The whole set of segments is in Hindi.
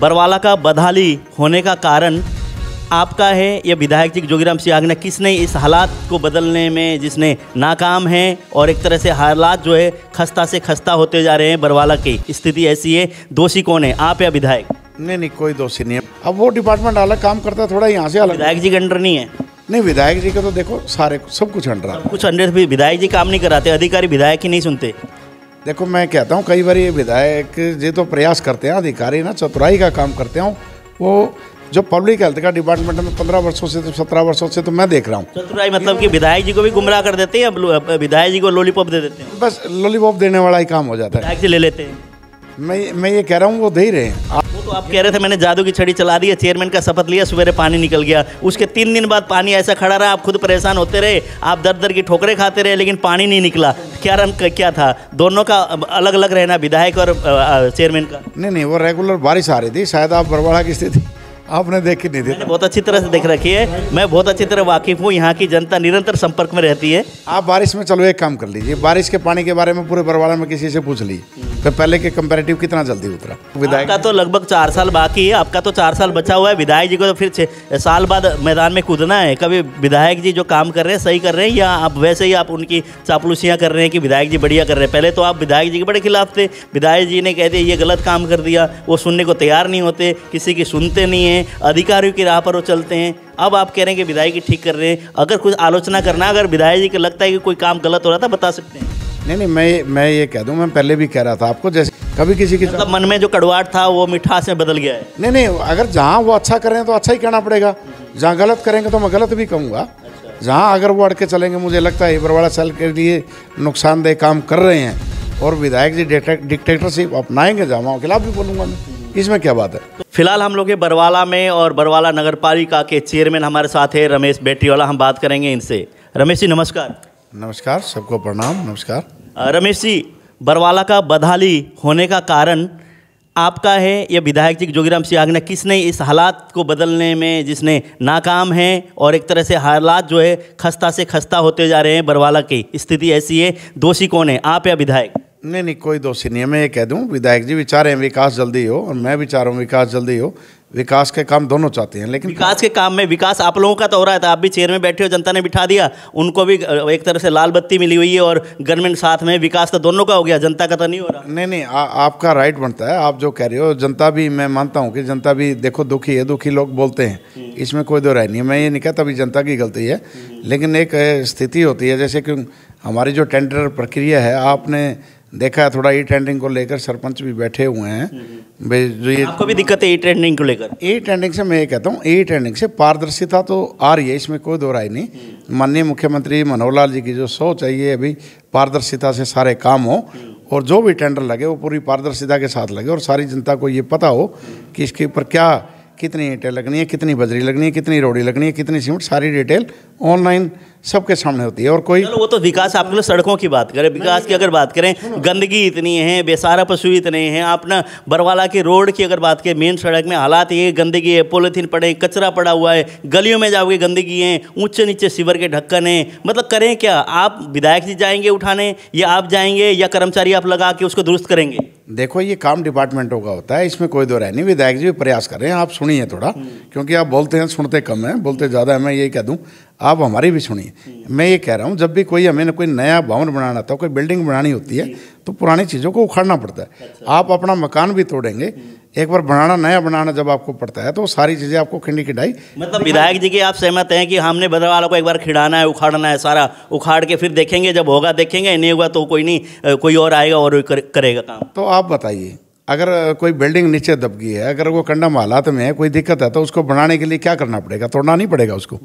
बरवाला का बदहाली होने का कारण आपका है या विधायक जी जोगीराम सिंह आगना किसने इस हालात को बदलने में जिसने नाकाम है और एक तरह से हालात जो है खस्ता से खस्ता होते जा रहे हैं बरवाला की स्थिति ऐसी है दोषी कौन है आप या विधायक नहीं नहीं कोई दोषी नहीं है अब वो डिपार्टमेंट अलग काम करता है थोड़ा यहाँ से अलग विधायक जी के अंडर नहीं है नहीं विधायक जी का तो देखो सारे सब कुछ अंडर कुछ अंडर भी विधायक जी काम नहीं कराते अधिकारी विधायक ही नहीं सुनते देखो मैं कहता हूँ कई बार ये विधायक ये तो प्रयास करते हैं अधिकारी ना चतुराई का काम करते हैं वो जो पब्लिक हेल्थ का डिपार्टमेंट में पंद्रह वर्षों से तो सत्रह वर्षों से तो मैं देख रहा हूँ चतुराई मतलब कि विधायक जी को भी गुमराह कर देते हैं विधायक जी को लॉलीपॉप दे देते हैं बस लॉलीपॉप देने वाला ही काम हो जाता है ले लेते हैं मैं मैं ये कह रहा हूँ वो दे ही रहे हैं तो आप कह रहे थे मैंने जादू की छड़ी चला दी है चेयरमैन का शपथ लिया सवेरे पानी निकल गया उसके तीन दिन बाद पानी ऐसा खड़ा रहा आप खुद परेशान होते रहे आप दर दर की ठोकरें खाते रहे लेकिन पानी नहीं निकला क्या रन क्या था दोनों का अलग अलग रहना विधायक और चेयरमैन का नहीं नहीं वो रेगुलर बारिश आ रही थी शायद आप बरवाड़ा की स्थिति आपने देखी नहीं देखा बहुत अच्छी तरह से देख रखी है मैं बहुत अच्छी तरह वाकिफ हूँ यहाँ की जनता निरंतर संपर्क में रहती है आप बारिश में चलो एक काम कर लीजिए बारिश के पानी के बारे में पूरे बरवाड़ा में किसी से पूछ ली हम्म। तो पहले के कंपेरेटिव कितना जल्दी उतरा विधायक का तो लगभग चार साल बाकी है आपका तो चार साल बचा हुआ है विधायक जी को तो फिर साल बाद मैदान में कूदना है कभी विधायक जी जो काम कर रहे हैं सही कर रहे हैं या आप वैसे ही आप उनकी चापलूसियाँ कर रहे हैं कि विधायक जी बढ़िया कर रहे हैं पहले तो आप विधायक जी के बड़े खिलाफ थे विधायक जी ने कह दिया ये गलत काम कर दिया वो सुनने को तैयार नहीं होते किसी की सुनते नहीं है हैं अधिकारियों की राह पर वो चलते हैं अब आप कह रहे हैं कि विधायक की ठीक कर रहे हैं अगर कुछ आलोचना करना अगर विधायक जी को लगता है कि कोई काम गलत हो रहा था बता सकते हैं नहीं नहीं मैं मैं ये कह दूँ मैं पहले भी कह रहा था आपको जैसे कभी किसी की मतलब मन में जो कड़वाट था वो मिठास में बदल गया है नहीं नहीं अगर जहाँ वो अच्छा करें तो अच्छा ही करना पड़ेगा जहाँ गलत करेंगे तो मैं गलत भी कहूँगा अच्छा। जहाँ अगर वो अड़के चलेंगे मुझे लगता है इबरवाड़ा सेल के लिए नुकसानदेह काम कर रहे हैं और विधायक जी डिक्टेटरशिप अपनाएंगे जहाँ वहाँ खिलाफ भी बोलूँगा मैं इसमें क्या बात है फिलहाल हम लोग बरवाला में और बरवाला नगर पालिका के चेयरमैन हमारे साथ है रमेश बेटरीवाला हम बात करेंगे इनसे रमेश जी नमस्कार नमस्कार सबको प्रणाम नमस्कार रमेश जी बरवाला का बदहाली होने का कारण आपका है या विधायक जी जोगीराम सिंह किसने इस हालात को बदलने में जिसने नाकाम है और एक तरह से हालात जो है खस्ता से खस्ता होते जा रहे हैं बरवाला की स्थिति ऐसी है दोषी कौन है आप या विधायक नहीं नहीं कोई दोष नहीं है मैं ये कह दूँ विधायक जी विचार हैं विकास जल्दी हो और मैं भी चाह रहा हूँ विकास जल्दी हो विकास के काम दोनों चाहते हैं लेकिन विकास के काम में विकास आप लोगों का तो हो रहा था तो आप भी चेयर में बैठे हो जनता ने बिठा दिया उनको भी एक तरह से लाल बत्ती मिली हुई है और गवर्नमेंट साथ में विकास तो दोनों का हो गया जनता का तो नहीं हो रहा नहीं नहीं आ, आपका राइट बनता है आप जो कह रहे हो जनता भी मैं मानता हूँ कि जनता भी देखो दुखी है दुखी लोग बोलते हैं हम्म। इसमें कोई दो राय नहीं मैं ये नहीं कहता अभी जनता की गलती है हम्म। लेकिन एक स्थिति होती है जैसे कि हमारी जो टेंडर प्रक्रिया है आपने देखा थोड़ा ई ट्रेंडिंग को लेकर सरपंच भी बैठे हुए हैं हम्म। जो ये आपको भी दिक्कत है ई ट्रेंडिंग को लेकर ई ट्रेंडिंग से मैं ये कहता हूँ ई ट्रेंडिंग से पारदर्शिता तो आ रही है इसमें कोई दो राय नहीं हम्म। माननीय मुख्यमंत्री मनोहर लाल जी की जो सोच है ये अभी पारदर्शिता से सारे काम हो हम्म। और जो भी टेंडर लगे वो पूरी पारदर्शिता के साथ लगे और सारी जनता को ये पता हो कि इसके ऊपर क्या कितनी ईटें लगनी है कितनी बजरी लगनी है कितनी रोड़ी लगनी है कितनी सीमेंट सारी डिटेल ऑनलाइन सबके सामने होती है और कोई वो तो विकास आप लोग सड़कों की बात करें विकास की अगर बात करें गंदगी इतनी है बेसारा पशु इतने हैं आप ना बरवाला के रोड की अगर बात करें मेन सड़क में हालात ये गंदगी है पोलीथीन पड़े कचरा पड़ा हुआ है गलियों में जाओगे गंदगी है ऊंचे नीचे सिवर के ढक्कन है मतलब करें क्या आप विधायक जी जाएंगे उठाने या आप जाएंगे या कर्मचारी आप लगा के उसको दुरुस्त करेंगे देखो ये काम डिपार्टमेंटों का होता है इसमें कोई दो राय नहीं विधायक जी भी प्रयास कर रहे हैं आप सुनिए थोड़ा हम्म। क्योंकि आप बोलते हैं सुनते कम हैं बोलते ज़्यादा है मैं यही कह दूँ आप हमारी भी सुनिए मैं ये कह रहा हूँ जब भी कोई हमें कोई नया भवन बनाना था कोई बिल्डिंग बनानी होती है तो पुरानी चीज़ों को उखाड़ना पड़ता है अच्छा। आप अपना मकान भी तोड़ेंगे एक बार बनाना नया बनाना जब आपको पड़ता है तो सारी चीज़ें आपको खिंडी खिडाई मतलब विधायक जी की आप सहमत हैं कि हमने बदल वालों को एक बार खिड़ाना है उखाड़ना है सारा उखाड़ के फिर देखेंगे जब होगा देखेंगे नहीं होगा तो कोई नहीं कोई और आएगा और करेगा काम तो आप बताइए अगर कोई बिल्डिंग नीचे दब गई है अगर वो कंडम हालात में है कोई दिक्कत है तो उसको बनाने के लिए क्या करना पड़ेगा तोड़ना नहीं पड़ेगा उसको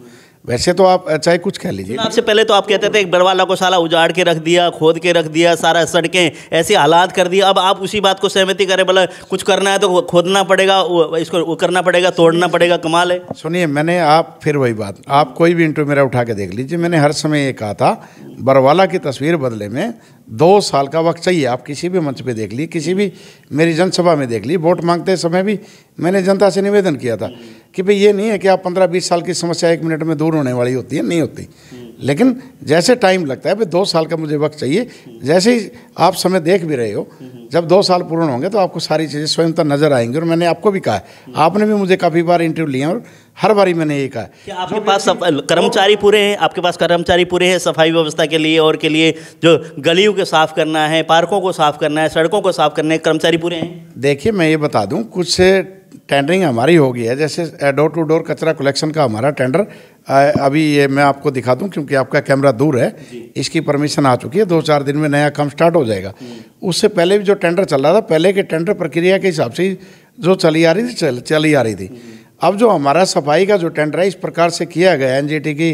वैसे तो आप चाहे कुछ कह लीजिए आपसे पहले तो आप कहते थे एक बड़वाला को साला उजाड़ के रख दिया खोद के रख दिया सारा सड़कें ऐसे हालात कर दिया अब आप उसी बात को सहमति करें बोला कुछ करना है तो खोदना पड़ेगा इसको करना पड़ेगा तोड़ना पड़ेगा कमाल है सुनिए मैंने आप फिर वही बात आप कोई भी इंटरव्यू मेरा उठा के देख लीजिए मैंने हर समय ये कहा था बरवाला की तस्वीर बदले में दो साल का वक्त चाहिए आप किसी भी मंच पे देख ली किसी भी मेरी जनसभा में देख ली वोट मांगते समय भी मैंने जनता से निवेदन किया था कि भाई ये नहीं है कि आप पंद्रह बीस साल की समस्या एक मिनट में दूर होने वाली होती है नहीं होती लेकिन जैसे टाइम लगता है भाई दो साल का मुझे वक्त चाहिए जैसे ही आप समय देख भी रहे हो जब दो साल पूर्ण होंगे तो आपको सारी चीज़ें स्वयंता नजर आएंगी और मैंने आपको भी कहा आपने भी मुझे काफ़ी बार इंटरव्यू लिया और हर बारी मैंने ये कहा कि आपके पास कर्मचारी पूरे हैं आपके पास कर्मचारी पूरे हैं सफाई व्यवस्था के लिए और के लिए जो गलियों को साफ़ करना है पार्कों को साफ़ करना है सड़कों को साफ़ करना है कर्मचारी पूरे हैं देखिए मैं ये बता दूँ कुछ टेंडरिंग हमारी होगी है जैसे डोर टू डोर कचरा कलेक्शन का हमारा टेंडर अभी ये मैं आपको दिखा दूं क्योंकि आपका कैमरा दूर है इसकी परमिशन आ चुकी है दो चार दिन में नया काम स्टार्ट हो जाएगा हम्म। उससे पहले भी जो टेंडर चल रहा था पहले के टेंडर प्रक्रिया के हिसाब से जो चली आ रही थी चल, चली आ रही थी हम्म। अब जो हमारा सफाई का जो टेंडर है इस प्रकार से किया गया एन की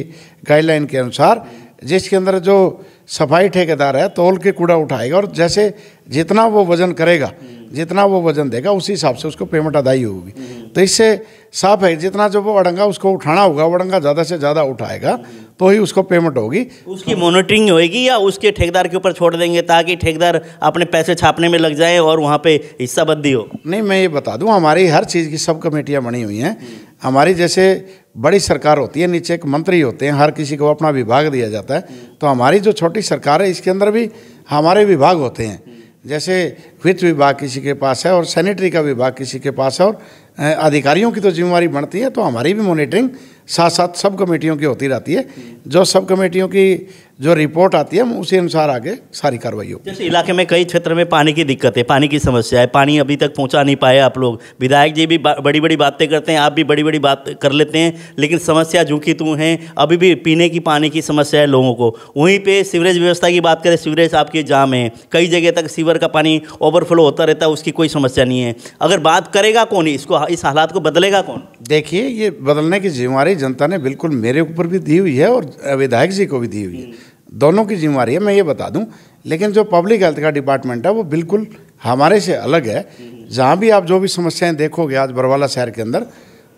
गाइडलाइन के अनुसार जिसके अंदर जो सफाई ठेकेदार है तोल के कूड़ा उठाएगा और जैसे जितना वो वजन करेगा जितना वो वजन देगा उसी हिसाब से उसको पेमेंट अदाई होगी तो इससे साफ है जितना जो वो अड़ंगा उसको उठाना होगा अड़ंगा ज़्यादा से ज़्यादा उठाएगा तो ही उसको पेमेंट होगी उसकी मॉनिटरिंग होगी या उसके ठेकेदार के ऊपर छोड़ देंगे ताकि ठेकेदार अपने पैसे छापने में लग जाए और वहाँ पे हिस्साबंदी हो नहीं मैं ये बता दूँ हमारी हर चीज़ की सब कमेटियाँ बनी हुई हैं हमारी जैसे बड़ी सरकार होती है नीचे एक मंत्री होते हैं हर किसी को अपना विभाग दिया जाता है तो हमारी जो छोटी सरकार है इसके अंदर भी हमारे विभाग होते हैं जैसे वित्त विभाग किसी के पास है और सैनिटरी का विभाग किसी के पास है और अधिकारियों की तो जिम्मेवारी बनती है तो हमारी भी मॉनिटरिंग साथ साथ सब कमेटियों की होती रहती है जो सब कमेटियों की जो रिपोर्ट आती है हम उसी अनुसार आगे सारी कार्रवाई होगी जैसे इलाके में कई क्षेत्र में पानी की दिक्कत है पानी की समस्या है पानी अभी तक पहुंचा नहीं पाए आप लोग विधायक जी भी बड़ी बड़ी बातें करते हैं आप भी बड़ी बड़ी बात कर लेते हैं लेकिन समस्या झूकी तू तो हैं अभी भी पीने की पानी की समस्या है लोगों को वहीं पर सीवरेज व्यवस्था की बात करें सीवरेज आपके जाम है कई जगह तक सीवर का पानी ओवरफ्लो होता रहता है उसकी कोई समस्या नहीं है अगर बात करेगा कौन इसको इस हालात को बदलेगा कौन देखिए ये बदलने की जिम्मेवारी जिम्मेवारी जनता ने बिल्कुल मेरे ऊपर भी दी हुई है और विधायक जी को भी दी हुई है दोनों की जिम्मेवारी है मैं ये बता दूं लेकिन जो पब्लिक हेल्थ का डिपार्टमेंट है वो बिल्कुल हमारे से अलग है जहाँ भी आप जो भी समस्याएं देखोगे आज बरवाला शहर के अंदर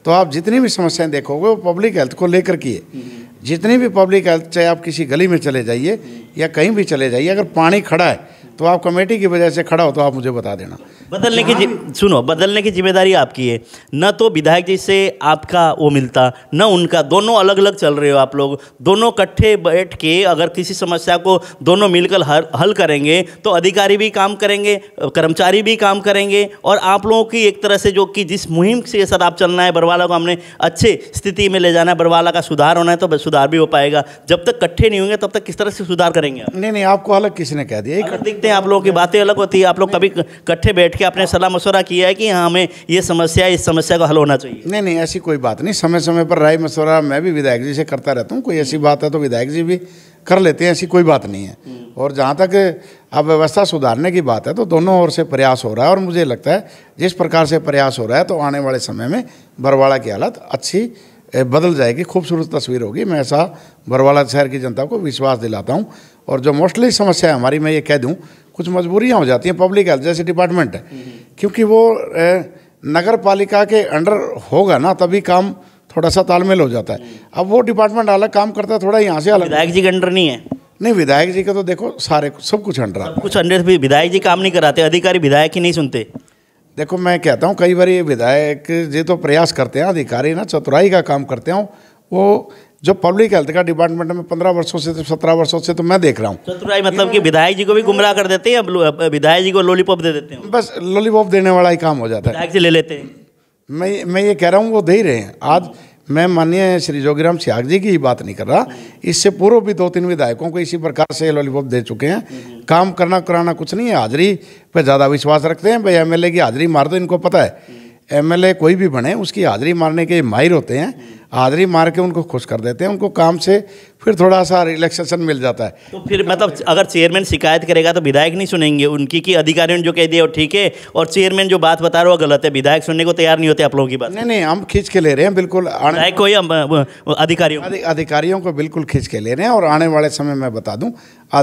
तो आप जितनी भी समस्याएं देखोगे वो पब्लिक हेल्थ को लेकर की है जितनी भी पब्लिक हेल्थ चाहे आप किसी गली में चले जाइए या कहीं भी चले जाइए अगर पानी खड़ा है तो आप कमेटी की वजह से खड़ा हो तो आप मुझे बता देना बदलने की सुनो बदलने की जिम्मेदारी आपकी है न तो विधायक जी से आपका वो मिलता न उनका दोनों अलग अलग चल रहे हो आप लोग दोनों इकट्ठे बैठ के अगर किसी समस्या को दोनों मिलकर हल करेंगे तो अधिकारी भी काम करेंगे कर्मचारी भी काम करेंगे और आप लोगों की एक तरह से जो कि जिस मुहिम से ये आप चलना है बरवाला को हमने अच्छे स्थिति में ले जाना है बरवाला का सुधार होना है तो सुधार भी हो पाएगा जब तक इकट्ठे नहीं होंगे तब तक किस तरह से सुधार करेंगे नहीं नहीं आपको अलग किसी ने कह दिया देखते हैं आप लोगों की बातें अलग होती है आप लोग कभी इकट्ठे बैठ के आपने सलाह मशवरा किया है कि हाँ हमें ये समस्या इस समस्या का हल होना चाहिए नहीं नहीं ऐसी कोई बात नहीं समय समय पर राय मशवरा मैं भी विधायक जी से करता रहता हूँ कोई ऐसी बात है तो विधायक जी भी कर लेते हैं ऐसी कोई बात नहीं है हम्म। और जहाँ तक अब व्यवस्था सुधारने की बात है तो दोनों ओर से प्रयास हो रहा है और मुझे लगता है जिस प्रकार से प्रयास हो रहा है तो आने वाले समय में बरवाड़ा की हालत अच्छी बदल जाएगी खूबसूरत तस्वीर होगी मैं ऐसा बरवाड़ा शहर की जनता को विश्वास दिलाता हूँ और जो मोस्टली समस्या है हमारी मैं ये कह दूँ कुछ मजबूरियाँ हो जाती हैं पब्लिक हेल्थ जैसे डिपार्टमेंट है क्योंकि वो नगर पालिका के अंडर होगा ना तभी काम थोड़ा सा तालमेल हो जाता है अब वो डिपार्टमेंट अलग काम करता है थोड़ा यहाँ से अलग विधायक जी के अंडर नहीं है नहीं विधायक जी का तो देखो सारे सब कुछ अंडर सब कुछ अंडर भी विधायक जी काम नहीं कराते अधिकारी विधायक ही नहीं सुनते देखो मैं कहता हूँ कई बार ये विधायक जी तो प्रयास करते हैं अधिकारी ना चतुराई का काम करते हैं वो जो पब्लिक हेल्थ का डिपार्टमेंट में पंद्रह वर्षों से सत्रह वर्षों से तो मैं देख रहा हूँ चतुराई मतलब कि विधायक जी को भी गुमराह कर देते हैं विधायक जी को लॉलीपॉप दे देते हैं बस लॉलीपॉप देने वाला ही काम हो जाता है विधायक ले लेते हैं मैं मैं ये कह रहा हूँ वो दे ही रहे हैं आज मैं माननीय श्री जोगीराम सियाग जी की ही बात नहीं कर रहा इससे पूर्व भी दो तीन विधायकों को इसी प्रकार से लॉलीपॉप दे चुके हैं काम करना कराना कुछ नहीं है हाजिरी पर ज़्यादा विश्वास रखते हैं भाई एम की हाजिरी मार दो इनको पता है एमएलए कोई भी बने उसकी हाजिरी मारने के माहिर होते हैं हाजिरी मार के उनको खुश कर देते हैं उनको काम से फिर थोड़ा सा रिलैक्सेशन मिल जाता है तो फिर मतलब अगर चेयरमैन शिकायत करेगा तो विधायक नहीं सुनेंगे उनकी की अधिकारियों ने जो कह दिया ठीक है और चेयरमैन जो बात बता रहा वो गलत है विधायक सुनने को तैयार नहीं होते आप लोगों की बात नहीं नहीं हम खींच के ले रहे हैं बिल्कुल कोई अधिकारियों अधिकारियों को बिल्कुल खींच के ले रहे हैं और आने वाले समय में बता दूँ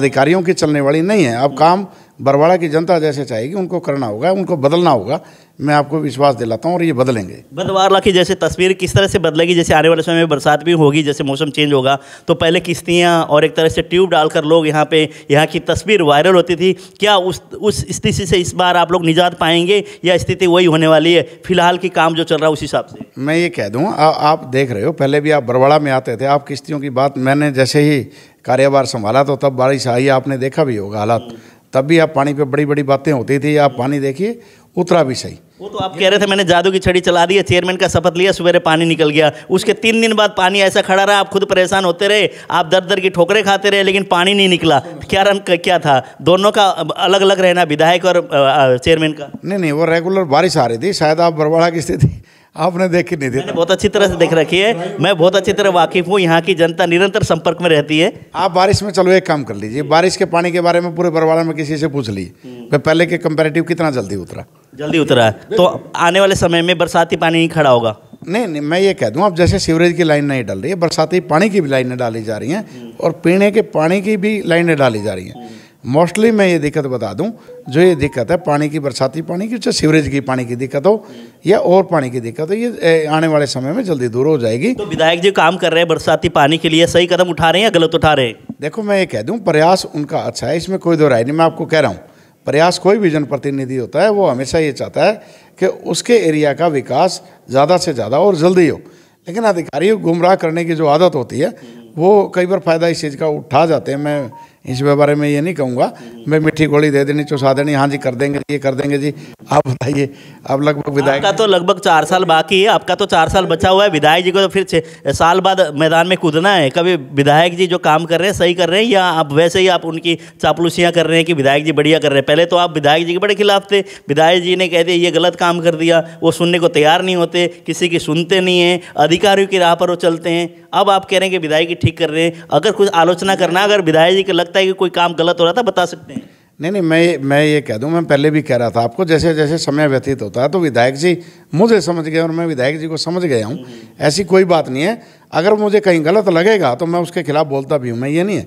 अधिकारियों की चलने वाली नहीं है अब काम बरवाड़ा की जनता जैसे चाहेगी उनको करना होगा उनको बदलना होगा मैं आपको विश्वास दिलाता हूँ और ये बदलेंगे बदवारला की जैसे तस्वीर किस तरह से बदलेगी जैसे आने वाले समय में बरसात भी होगी जैसे मौसम चेंज होगा तो पहले किश्तियाँ और एक तरह से ट्यूब डालकर लोग यहाँ पे यहाँ की तस्वीर वायरल होती थी क्या उस उस स्थिति से इस बार आप लोग निजात पाएंगे या स्थिति वही होने वाली है फिलहाल की काम जो चल रहा है उस हिसाब से मैं ये कह दूँ आप देख रहे हो पहले भी आप बरवाड़ा में आते थे आप किश्तियों की बात मैंने जैसे ही कार्यभार संभाला तो तब बारिश आई आपने देखा भी होगा हालात तब भी आप पानी पे बड़ी बड़ी बातें होती थी आप पानी देखिए उतरा भी सही वो तो आप कह रहे थे मैंने जादू की छड़ी चला दी है चेयरमैन का शपथ लिया सवेरे पानी निकल गया उसके तीन दिन बाद पानी ऐसा खड़ा रहा आप खुद परेशान होते रहे आप दर दर की ठोकरें खाते रहे लेकिन पानी नहीं निकला क्या रन क्या था दोनों का अलग अलग रहना विधायक और चेयरमैन का नहीं नहीं वो रेगुलर बारिश आ रही थी शायद आप बरवाड़ा की स्थिति आपने देखी नहीं देखा बहुत अच्छी तरह से देख रखी है मैं बहुत अच्छी तरह वाकिफ हूँ यहाँ की जनता निरंतर संपर्क में रहती है आप बारिश में चलो एक काम कर लीजिए बारिश के पानी के बारे में पूरे बरवाड़ा में किसी से पूछ ली मैं हम्म। पहले के कंपेरेटिव कितना जल्दी उतरा जल्दी उतरा है तो आने वाले समय में बरसाती पानी ही खड़ा होगा नहीं नहीं मैं ये कह दूं आप जैसे सीवरेज की लाइन नहीं डाल रही है बरसाती पानी की भी लाइनें डाली जा रही हैं हम्म। और पीने के पानी की भी लाइनें डाली जा रही हैं हम्म। मोस्टली मैं ये दिक्कत बता दूं जो ये दिक्कत है पानी की बरसाती पानी की चाहे सीवरेज की पानी की दिक्कत हो या और पानी की दिक्कत हो ये आने वाले समय में जल्दी दूर हो जाएगी तो विधायक जी काम कर रहे हैं बरसाती पानी के लिए सही कदम उठा रहे हैं या गलत उठा रहे हैं देखो मैं ये कह दूँ प्रयास उनका अच्छा है इसमें कोई दो राय नहीं मैं आपको कह रहा हूँ प्रयास कोई भी जनप्रतिनिधि होता है वो हमेशा ये चाहता है कि उसके एरिया का विकास ज़्यादा से ज़्यादा और जल्दी हो लेकिन अधिकारी गुमराह करने की जो आदत होती है वो कई बार फ़ायदा इस चीज़ का उठा जाते हैं मैं इस बारे में ये नहीं कहूँगा मैं मिठी गोली दे देनी चौसा देनी हाँ जी कर देंगे ये कर देंगे जी आप बताइए अब लगभग विधायक का तो लगभग चार साल बाकी है आपका तो चार साल बचा हुआ है विधायक जी को तो फिर साल बाद मैदान में कूदना है कभी विधायक जी जो काम कर रहे हैं सही कर रहे हैं या आप वैसे ही आप उनकी चापलूसियाँ कर रहे हैं कि विधायक जी बढ़िया कर रहे हैं पहले तो आप विधायक जी के बड़े खिलाफ थे विधायक जी ने कह दिया ये गलत काम कर दिया वो सुनने को तैयार नहीं होते किसी की सुनते नहीं हैं अधिकारियों की राह पर वो चलते हैं अब आप कह रहे हैं कि विधायक जी ठीक कर रहे हैं अगर कुछ आलोचना करना अगर विधायक जी के लग लगता है कि कोई काम गलत हो रहा था बता सकते हैं नहीं नहीं मैं मैं ये कह दूं मैं पहले भी कह रहा था आपको जैसे जैसे समय व्यतीत होता है तो विधायक जी मुझे समझ गए और मैं विधायक जी को समझ गया हूँ ऐसी कोई बात नहीं है अगर मुझे कहीं गलत लगेगा तो मैं उसके खिलाफ बोलता भी हूँ मैं ये नहीं है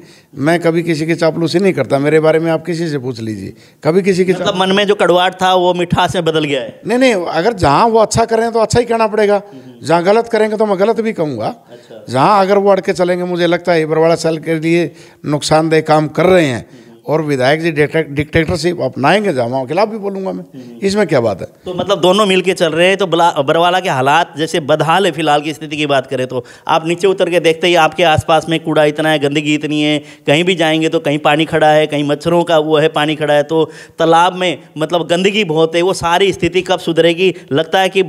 मैं कभी किसी की चापलूसी नहीं करता मेरे बारे में आप किसी से पूछ लीजिए कभी किसी की मतलब मन में जो कड़वाट था वो मिठास में बदल गया है नहीं नहीं अगर जहाँ वो अच्छा करें तो अच्छा ही करना पड़ेगा जहाँ गलत करेंगे तो मैं गलत भी कहूँगा अच्छा। जहाँ अगर वो अड़के चलेंगे मुझे लगता है इबरवाड़ा बरवाड़ा सेल के लिए नुकसानदेह काम कर रहे हैं और विधायक जी डिक्टेटरशिप अपनाएंगे जामा के खिलाफ भी बोलूंगा मैं हम्म। इसमें क्या बात है तो मतलब दोनों मिलके चल रहे हैं तो बरवाला के हालात जैसे बदहाल है फिलहाल की स्थिति की बात करें तो आप नीचे उतर के देखते ही आपके आसपास में कूड़ा इतना है गंदगी इतनी है कहीं भी जाएंगे तो कहीं पानी खड़ा है कहीं मच्छरों का वो है पानी खड़ा है तो तालाब में मतलब गंदगी बहुत है वो सारी स्थिति कब सुधरेगी लगता है कि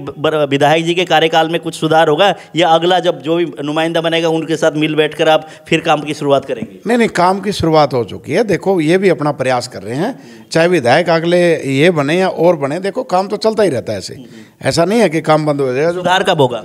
विधायक जी के कार्यकाल में कुछ सुधार होगा या अगला जब जो भी नुमाइंदा बनेगा उनके साथ मिल बैठ आप फिर काम की शुरुआत करेंगे नहीं नहीं काम की शुरुआत हो चुकी है देखो ये भी अपना प्रयास कर रहे हैं चाहे विधायक अगले ये बने या और बने देखो काम तो चलता ही रहता है ऐसे ऐसा नहीं है कि काम बंद हो जाएगा सुधार कब होगा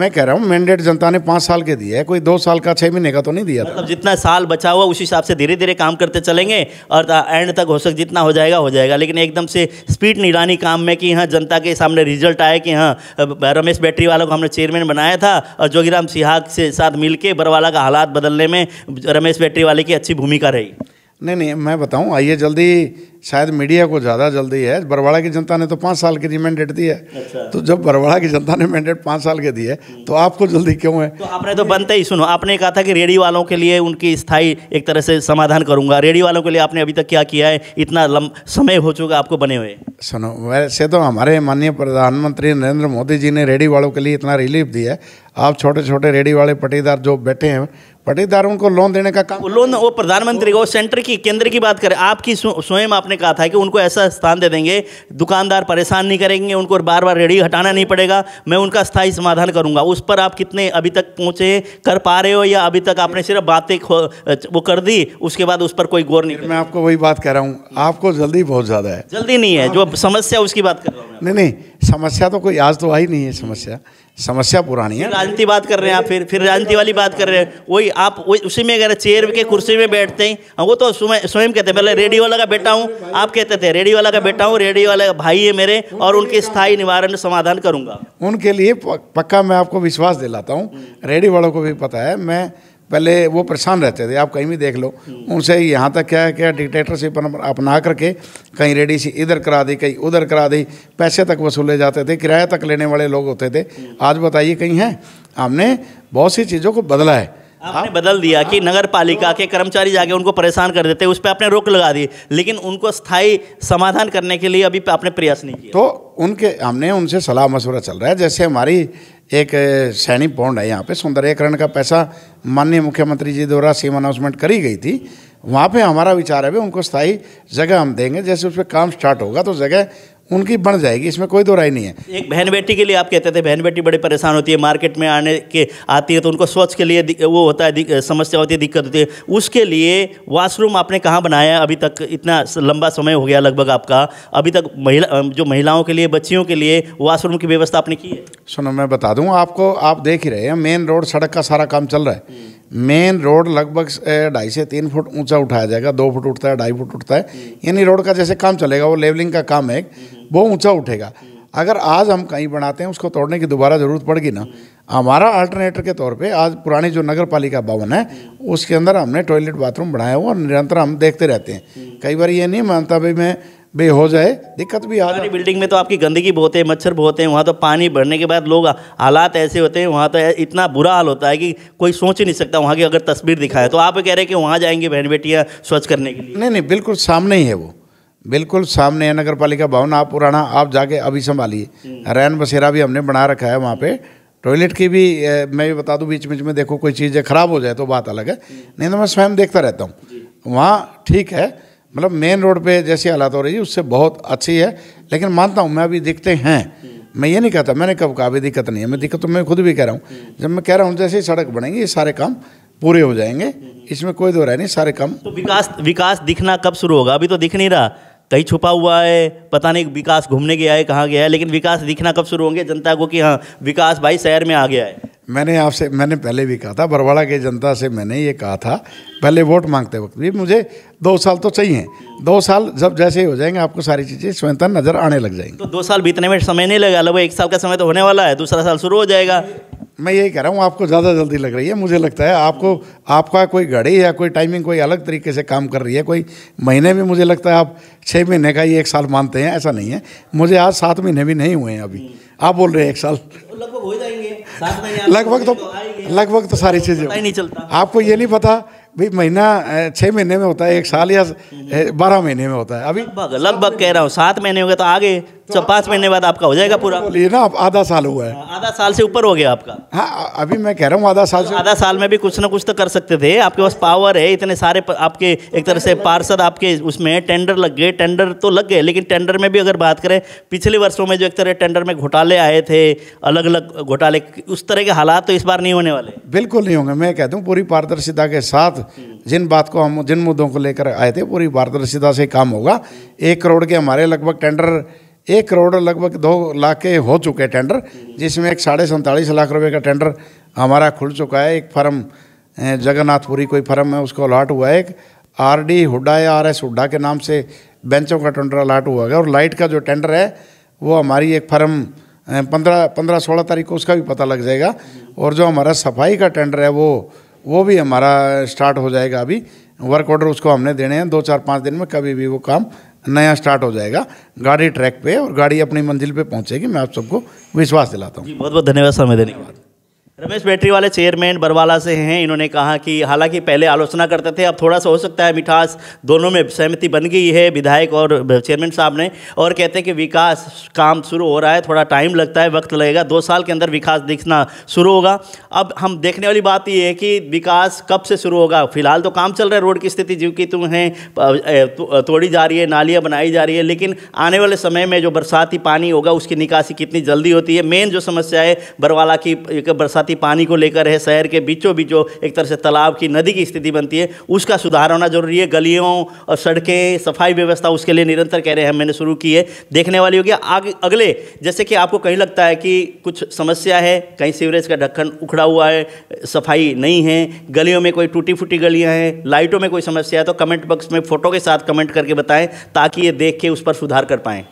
मैं कह रहा हूँ मैंडेट जनता ने पाँच साल के दिए है कोई दो साल का छः महीने का तो नहीं दिया मतलब था जितना साल बचा हुआ उस हिसाब से धीरे धीरे काम करते चलेंगे और एंड तक हो सक जितना हो जाएगा हो जाएगा लेकिन एकदम से स्पीड नहीं काम में कि हाँ जनता के सामने रिजल्ट आए कि हाँ रमेश बैटरी वालों को हमने चेयरमैन बनाया था और जोगीराम सिहाग से साथ मिल बरवाला का हालात बदलने में रमेश बैटरी वाले की अच्छी भूमिका रही नहीं नहीं मैं बताऊं आइए जल्दी शायद मीडिया को ज़्यादा जल्दी है बरवाड़ा की जनता ने तो पाँच साल के लिए मैंडेट दी है अच्छा। तो जब बरवाड़ा की जनता ने मैंडेट पाँच साल के दिए तो आपको जल्दी क्यों है तो आपने तो बनते ही सुनो आपने कहा था कि रेडियो वालों के लिए उनकी स्थाई एक तरह से समाधान करूंगा रेडियो वालों के लिए आपने अभी तक क्या किया है इतना लंब समय हो चुका आपको बने हुए सुनो वैसे तो हमारे माननीय प्रधानमंत्री नरेंद्र मोदी जी ने रेडियो वालों के लिए इतना रिलीफ दिया है आप छोटे छोटे रेडियो वाले पटीदार जो बैठे हैं बटेदारों को लोन देने का काम लोन वो प्रधानमंत्री वो सेंटर की केंद्र की बात करें आपकी स्वयं आपने कहा था कि उनको ऐसा स्थान दे देंगे दुकानदार परेशान नहीं करेंगे उनको बार बार रेडी हटाना नहीं पड़ेगा मैं उनका स्थायी समाधान करूंगा उस पर आप कितने अभी तक पहुंचे कर पा रहे हो या अभी तक आपने सिर्फ बातें वो कर दी उसके बाद उस पर कोई गौर नहीं मैं आपको वही बात कह रहा हूँ आपको जल्दी बहुत ज़्यादा है जल्दी नहीं है जो समस्या उसकी बात कर रहा हूँ नहीं नहीं समस्या तो कोई आज तो आई नहीं है समस्या समस्या पुरानी है राजनीति बात कर रहे हैं आप फिर फिर राजनीति वाली बात कर रहे हैं वही आप उसी में अगर चेयर के कुर्सी में बैठते हैं हाँ, वो तो स्वयं कहते हैं पहले रेडियो वाला का बेटा हूँ आप कहते थे रेडियो वाला का बेटा हूँ रेडियो वाला का भाई है मेरे और उनके स्थायी निवारण समाधान करूँगा उनके लिए पक्का मैं आपको विश्वास दिलाता हूँ रेडियो वालों को भी पता है मैं पहले वो परेशान रहते थे आप कहीं भी देख लो हम्म। उनसे यहाँ तक क्या है क्या डिक्टेटरशिप अपना करके कहीं रेडी सी इधर करा दी कहीं उधर करा दी पैसे तक वसूले जाते थे किराया तक लेने वाले लोग होते थे हम्म। आज बताइए कहीं हैं हमने बहुत सी चीज़ों को बदला है आपने बदल दिया कि नगर पालिका के कर्मचारी जाके उनको परेशान कर देते उस पर आपने रोक लगा दी लेकिन उनको स्थायी समाधान करने के लिए अभी आपने प्रयास नहीं किया तो उनके हमने उनसे सलाह मशवरा चल रहा है जैसे हमारी एक सैनिक पौंड है यहाँ पे सौंदर्यकरण का पैसा माननीय मुख्यमंत्री जी द्वारा सीम अनाउंसमेंट करी गई थी वहाँ पे हमारा विचार है भी उनको स्थायी जगह हम देंगे जैसे उस पर काम स्टार्ट होगा तो जगह उनकी बढ़ जाएगी इसमें कोई दो राय नहीं है एक बहन बेटी के लिए आप कहते थे बहन बेटी बड़ी परेशान होती है मार्केट में आने के आती है तो उनको स्वच्छ के लिए वो होता है समस्या होती है दिक्कत होती है उसके लिए वॉशरूम आपने कहाँ बनाया अभी तक इतना लंबा समय हो गया लगभग आपका अभी तक महिला जो महिलाओं के लिए बच्चियों के लिए वॉशरूम की व्यवस्था आपने की है सुनो मैं बता दूँ आपको आप देख ही रहे हैं मेन रोड सड़क का सारा काम चल रहा है मेन रोड लगभग ढाई से तीन फुट ऊंचा उठाया जाएगा दो फुट उठता है ढाई फुट उठता है हम्म। यानी रोड का जैसे काम चलेगा वो लेवलिंग का काम है हम्म। वो ऊंचा उठेगा हम्म। अगर आज हम कहीं बनाते हैं उसको तोड़ने की दोबारा ज़रूरत पड़ेगी ना हमारा अल्टरनेटर के तौर पे आज पुरानी जो नगर पालिका भवन है उसके अंदर हमने टॉयलेट बाथरूम बनाया हुआ और निरंतर हम देखते रहते हैं कई बार ये नहीं मानता भाई मैं में हो जाए दिक्कत भी आ जाए बिल्डिंग में तो आपकी गंदगी बहुत है मच्छर बहुत है वहाँ तो पानी भरने के बाद लोग हालात ऐसे होते हैं वहाँ तो इतना बुरा हाल होता है कि कोई सोच ही नहीं सकता वहाँ की अगर तस्वीर दिखाए तो आप कह रहे हैं कि वहाँ जाएंगे बहन बेटियाँ स्वच्छ करने के लिए नहीं नहीं बिल्कुल सामने ही है वो बिल्कुल सामने है नगर पालिका भवन आप पुराना आप जाके अभी संभालिए हम्म। रैन बसेरा भी हमने बना रखा है वहाँ पे टॉयलेट की भी मैं भी बता दूँ बीच बीच में देखो कोई चीज़ ख़राब हो जाए तो बात अलग है हम्म। नहीं तो मैं स्वयं देखता रहता हूँ वहाँ ठीक है मतलब मेन रोड पे जैसी हालात हो रही है उससे बहुत अच्छी है लेकिन मानता हूँ मैं अभी दिखते हैं मैं ये नहीं कहता मैंने कब कहा अभी दिक्कत नहीं है मैं दिक्कत तो मैं खुद भी कह रहा हूँ जब मैं कह रहा हूँ जैसे ही सड़क बनेंगी ये सारे काम पूरे हो जाएंगे इसमें कोई दो राय नहीं सारे काम तो विकास विकास दिखना कब शुरू होगा अभी तो दिख नहीं रहा कहीं छुपा हुआ है पता नहीं विकास घूमने गया है कहाँ गया है लेकिन विकास दिखना कब शुरू होंगे जनता को कि हाँ विकास भाई शहर में आ गया है मैंने आपसे मैंने पहले भी कहा था बरवाड़ा के जनता से मैंने ये कहा था पहले वोट मांगते वक्त भी मुझे दो साल तो चाहिए दो साल जब जैसे ही हो जाएंगे आपको सारी चीज़ें स्वयंतन नज़र आने लग जाएंगी तो दो साल बीतने में समय नहीं लगा लगभग एक साल का समय तो होने वाला है दूसरा साल शुरू हो जाएगा मैं यही कह रहा हूँ आपको ज़्यादा जल्दी लग रही है मुझे लगता है आपको आपका कोई घड़ी या कोई टाइमिंग कोई अलग तरीके से काम कर रही है कोई महीने में मुझे लगता है आप छः महीने का ही एक साल मानते हैं ऐसा नहीं है मुझे आज सात महीने भी नहीं हुए हैं अभी आप बोल रहे हैं एक साल लगभग हो जाएंगे लगभग तो-, तो लगभग तो सारी चीज़ें नहीं चलता आपको ये नहीं पता भाई महीना छः महीने में होता है एक साल या बारह महीने में होता है अभी लगभग लगभग कह रहा हूँ सात महीने हो गए तो आगे तो पाँच महीने बाद आपका हो जाएगा पूरा बोलिए ना आप आधा साल हुआ है हाँ, आधा साल से ऊपर हो गया आपका हाँ अभी मैं कह रहा हूँ आधा साल से आधा साल में भी कुछ ना कुछ तो कर सकते थे आपके पास पावर है इतने सारे आपके एक तरह से पार्षद आपके उसमें टेंडर लग गए टेंडर तो लग गए लेकिन टेंडर में भी अगर बात करें पिछले वर्षों में जो एक तरह टेंडर में घोटाले आए थे अलग अलग घोटाले उस तरह के हालात तो इस बार नहीं होने वाले बिल्कुल नहीं होंगे मैं कहता हूँ पूरी पारदर्शिता के साथ जिन बात को हम जिन मुद्दों को लेकर आए थे पूरी पारदर्शिता से काम होगा एक करोड़ के हमारे लगभग टेंडर एक करोड़ लगभग दो लाख के हो चुके टेंडर जिसमें एक साढ़े सैंतालीस लाख रुपए का टेंडर हमारा खुल चुका है एक फर्म जगन्नाथपुरी कोई फर्म है उसको अलाट हुआ है एक आर डी हुडा या आर एस हुडा के नाम से बेंचों का टेंडर अलाट हुआ है और लाइट का जो टेंडर है वो हमारी एक फर्म पंद्रह पंद्रह सोलह तारीख को उसका भी पता लग जाएगा और जो हमारा सफाई का टेंडर है वो वो भी हमारा स्टार्ट हो जाएगा अभी वर्क ऑर्डर उसको हमने देने हैं दो चार पाँच दिन में कभी भी वो काम नया स्टार्ट हो जाएगा गाड़ी ट्रैक पे और गाड़ी अपनी मंजिल पे पहुंचेगी मैं आप सबको विश्वास दिलाता हूँ बहुत बहुत धन्यवाद समय देने के बाद रमेश बैटरी वाले चेयरमैन बरवाला से हैं इन्होंने कहा कि हालांकि पहले आलोचना करते थे अब थोड़ा सा हो सकता है मिठास दोनों में सहमति बन गई है विधायक और चेयरमैन साहब ने और कहते हैं कि विकास काम शुरू हो रहा है थोड़ा टाइम लगता है वक्त लगेगा दो साल के अंदर विकास दिखना शुरू होगा अब हम देखने वाली बात यह है कि विकास कब से शुरू होगा फिलहाल तो काम चल रहा है रोड की स्थिति जीव की तुम हैं तो, तोड़ी जा रही है नालियाँ बनाई जा रही है लेकिन आने वाले समय में जो बरसाती पानी होगा उसकी निकासी कितनी जल्दी होती है मेन जो समस्या है बरवाला की बरसाती बागमती पानी को लेकर है शहर के बीचों बीचों एक तरह से तालाब की नदी की स्थिति बनती है उसका सुधार होना जरूरी है गलियों और सड़कें सफाई व्यवस्था उसके लिए निरंतर कह रहे हैं मैंने शुरू की है देखने वाली होगी आगे अगले जैसे कि आपको कहीं लगता है कि कुछ समस्या है कहीं सीवरेज का ढक्कन उखड़ा हुआ है सफाई नहीं है गलियों में कोई टूटी फूटी गलियाँ हैं लाइटों में कोई समस्या है तो कमेंट बॉक्स में फ़ोटो के साथ कमेंट करके बताएं ताकि ये देख के उस पर सुधार कर पाएं